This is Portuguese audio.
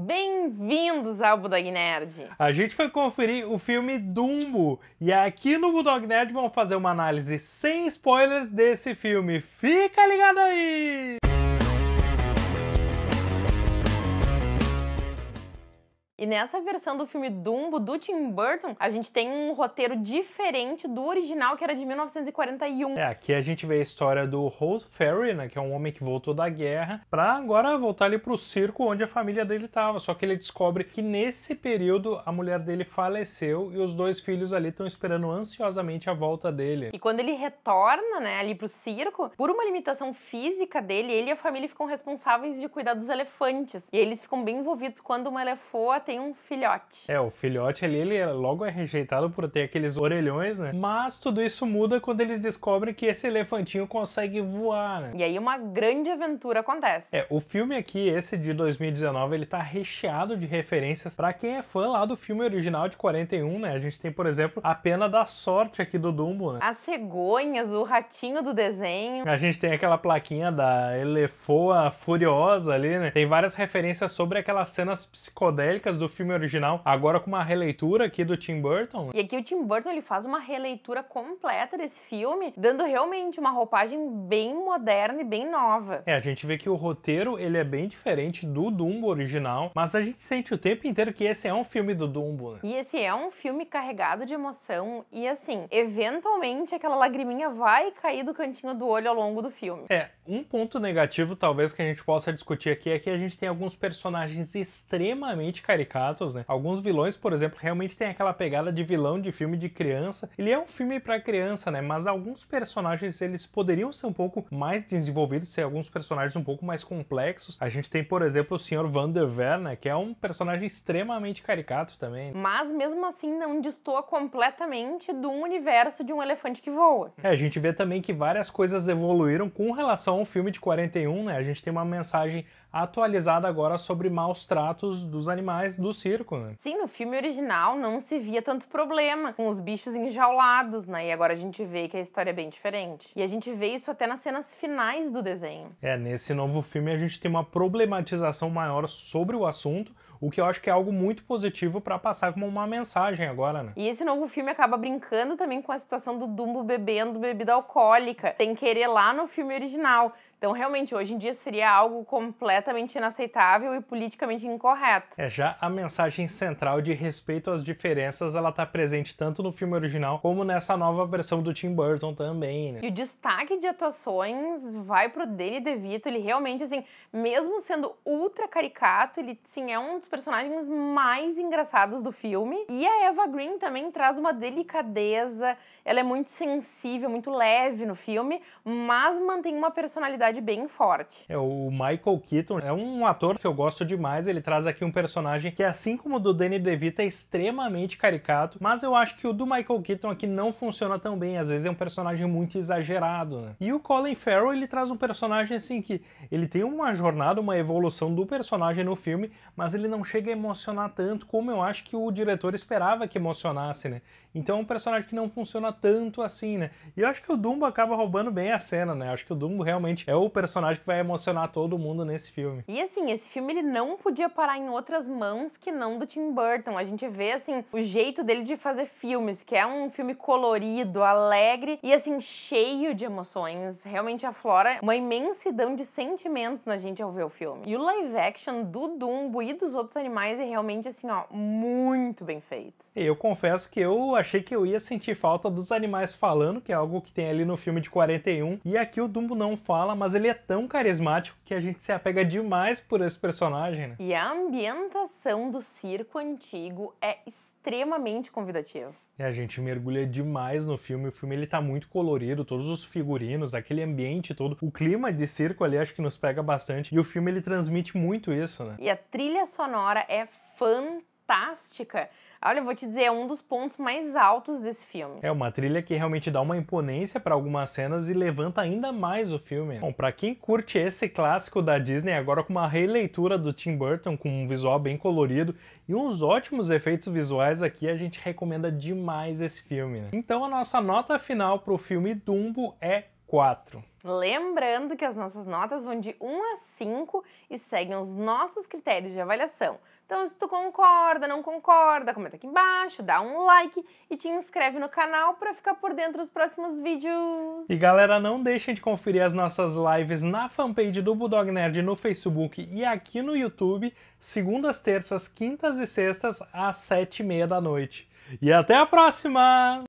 Bem-vindos ao Budog Nerd! A gente foi conferir o filme Dumbo e aqui no Budog Nerd vamos fazer uma análise sem spoilers desse filme. Fica ligado aí! E nessa versão do filme Dumbo do Tim Burton, a gente tem um roteiro diferente do original que era de 1941. É, aqui a gente vê a história do Rose Ferry, né, que é um homem que voltou da guerra, para agora voltar ali pro circo onde a família dele estava. Só que ele descobre que nesse período a mulher dele faleceu e os dois filhos ali estão esperando ansiosamente a volta dele. E quando ele retorna, né, ali pro circo, por uma limitação física dele, ele e a família ficam responsáveis de cuidar dos elefantes. E eles ficam bem envolvidos quando uma elefante tem um filhote. É, o filhote ali, ele é logo é rejeitado por ter aqueles orelhões, né? Mas tudo isso muda quando eles descobrem que esse elefantinho consegue voar, né? E aí uma grande aventura acontece. É, o filme aqui, esse de 2019, ele tá recheado de referências para quem é fã lá do filme original de 41, né? A gente tem, por exemplo, a pena da sorte aqui do Dumbo, né? As cegonhas, o ratinho do desenho. A gente tem aquela plaquinha da Elefoa Furiosa ali, né? Tem várias referências sobre aquelas cenas psicodélicas do filme original, agora com uma releitura aqui do Tim Burton. E aqui o Tim Burton ele faz uma releitura completa desse filme, dando realmente uma roupagem bem moderna e bem nova. É, a gente vê que o roteiro ele é bem diferente do Dumbo original, mas a gente sente o tempo inteiro que esse é um filme do Dumbo, né? E esse é um filme carregado de emoção e assim, eventualmente aquela lagriminha vai cair do cantinho do olho ao longo do filme. É, um ponto negativo, talvez, que a gente possa discutir aqui é que a gente tem alguns personagens extremamente caricatos, né? Alguns vilões, por exemplo, realmente tem aquela pegada de vilão de filme de criança. Ele é um filme para criança, né? Mas alguns personagens eles poderiam ser um pouco mais desenvolvidos, ser alguns personagens um pouco mais complexos. A gente tem, por exemplo, o Sr. Van der Ver, né? Que é um personagem extremamente caricato também. Mas mesmo assim não destoa completamente do universo de um elefante que voa. É, a gente vê também que várias coisas evoluíram com relação um filme de 41, né? A gente tem uma mensagem atualizada agora sobre maus tratos dos animais do circo, né? Sim, no filme original não se via tanto problema com os bichos enjaulados, né? E agora a gente vê que a história é bem diferente. E a gente vê isso até nas cenas finais do desenho. É, nesse novo filme a gente tem uma problematização maior sobre o assunto o que eu acho que é algo muito positivo para passar como uma mensagem agora, né? E esse novo filme acaba brincando também com a situação do Dumbo bebendo bebida alcoólica. Tem querer lá no filme original. Então, realmente, hoje em dia seria algo completamente inaceitável e politicamente incorreto. É já a mensagem central de respeito às diferenças, ela tá presente tanto no filme original como nessa nova versão do Tim Burton também, né? E o destaque de atuações vai pro Danny DeVito, ele realmente assim, mesmo sendo ultra caricato, ele sim é um dos personagens mais engraçados do filme. E a Eva Green também traz uma delicadeza, ela é muito sensível, muito leve no filme, mas mantém uma personalidade personalidade bem forte. É, o Michael Keaton é um ator que eu gosto demais, ele traz aqui um personagem que, assim como o do Danny DeVito, é extremamente caricato, mas eu acho que o do Michael Keaton aqui não funciona tão bem, às vezes é um personagem muito exagerado, né? E o Colin Farrell, ele traz um personagem assim que ele tem uma jornada, uma evolução do personagem no filme, mas ele não chega a emocionar tanto como eu acho que o diretor esperava que emocionasse, né? Então é um personagem que não funciona tanto assim, né? E eu acho que o Dumbo acaba roubando bem a cena, né? Eu acho que o Dumbo realmente é o personagem que vai emocionar todo mundo nesse filme. E assim, esse filme ele não podia parar em outras mãos que não do Tim Burton. A gente vê assim o jeito dele de fazer filmes, que é um filme colorido, alegre e assim cheio de emoções. Realmente aflora uma imensidão de sentimentos na gente ao ver o filme. E o live action do Dumbo e dos outros animais é realmente assim, ó, muito bem feito. Eu confesso que eu achei que eu ia sentir falta dos animais falando, que é algo que tem ali no filme de 41, e aqui o Dumbo não fala, mas mas ele é tão carismático que a gente se apega demais por esse personagem. Né? E a ambientação do circo antigo é extremamente convidativa. E a gente mergulha demais no filme. O filme ele tá muito colorido, todos os figurinos, aquele ambiente todo. O clima de circo ali acho que nos pega bastante. E o filme ele transmite muito isso, né? E a trilha sonora é fantástica fantástica. Olha, eu vou te dizer, é um dos pontos mais altos desse filme. É uma trilha que realmente dá uma imponência para algumas cenas e levanta ainda mais o filme. Bom, para quem curte esse clássico da Disney, agora com uma releitura do Tim Burton, com um visual bem colorido e uns ótimos efeitos visuais aqui, a gente recomenda demais esse filme. Né? Então a nossa nota final para o filme Dumbo é 4. Lembrando que as nossas notas vão de 1 a 5 e seguem os nossos critérios de avaliação. Então, se tu concorda, não concorda, comenta aqui embaixo, dá um like e te inscreve no canal para ficar por dentro dos próximos vídeos. E galera, não deixem de conferir as nossas lives na fanpage do Bulldog Nerd no Facebook e aqui no YouTube, segundas, terças, quintas e sextas, às sete e meia da noite. E até a próxima!